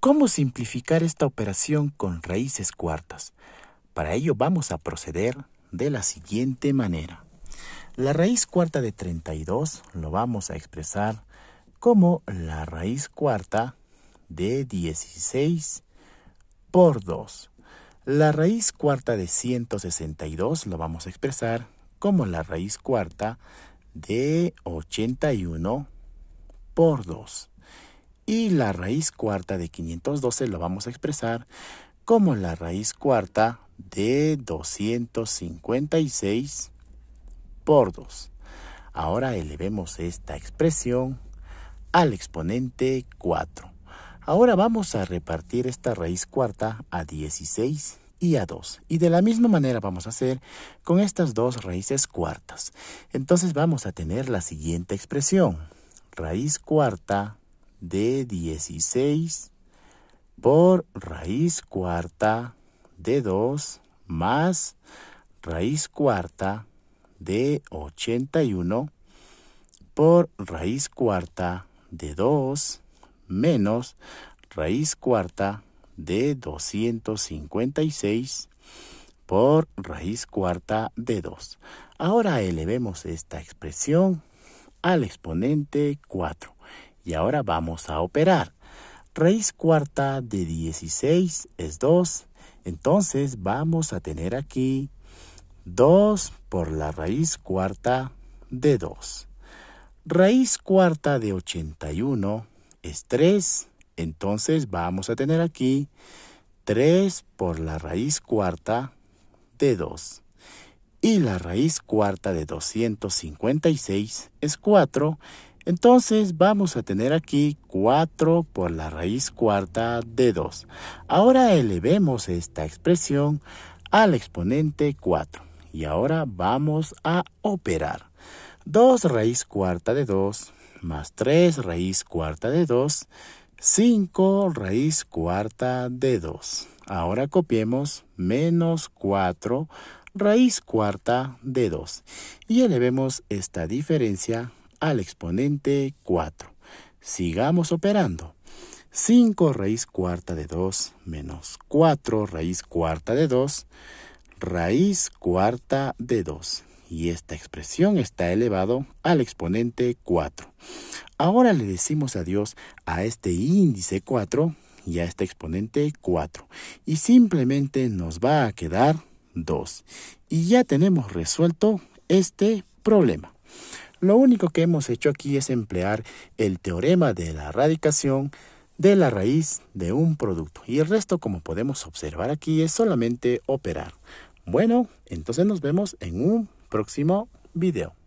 ¿Cómo simplificar esta operación con raíces cuartas? Para ello vamos a proceder de la siguiente manera. La raíz cuarta de 32 lo vamos a expresar como la raíz cuarta de 16 por 2. La raíz cuarta de 162 lo vamos a expresar como la raíz cuarta de 81 por 2 y la raíz cuarta de 512 lo vamos a expresar como la raíz cuarta de 256 por 2. Ahora elevemos esta expresión al exponente 4. Ahora vamos a repartir esta raíz cuarta a 16 y a 2. Y de la misma manera vamos a hacer con estas dos raíces cuartas. Entonces vamos a tener la siguiente expresión. Raíz cuarta de 16 por raíz cuarta de 2 más raíz cuarta de 81 por raíz cuarta de 2 menos raíz cuarta de 256 por raíz cuarta de 2. Ahora elevemos esta expresión al exponente 4. Y ahora vamos a operar. Raíz cuarta de 16 es 2. Entonces vamos a tener aquí 2 por la raíz cuarta de 2. Raíz cuarta de 81 es 3. Entonces vamos a tener aquí 3 por la raíz cuarta de 2. Y la raíz cuarta de 256 es 4. Entonces vamos a tener aquí 4 por la raíz cuarta de 2. Ahora elevemos esta expresión al exponente 4. Y ahora vamos a operar. 2 raíz cuarta de 2 más 3 raíz cuarta de 2, 5 raíz cuarta de 2. Ahora copiemos menos 4 raíz cuarta de 2 y elevemos esta diferencia al exponente 4. Sigamos operando. 5 raíz cuarta de 2 menos 4 raíz cuarta de 2 raíz cuarta de 2. Y esta expresión está elevado al exponente 4. Ahora le decimos adiós a este índice 4 y a este exponente 4. Y simplemente nos va a quedar 2. Y ya tenemos resuelto este problema. Lo único que hemos hecho aquí es emplear el teorema de la radicación de la raíz de un producto y el resto, como podemos observar aquí, es solamente operar. Bueno, entonces nos vemos en un próximo video.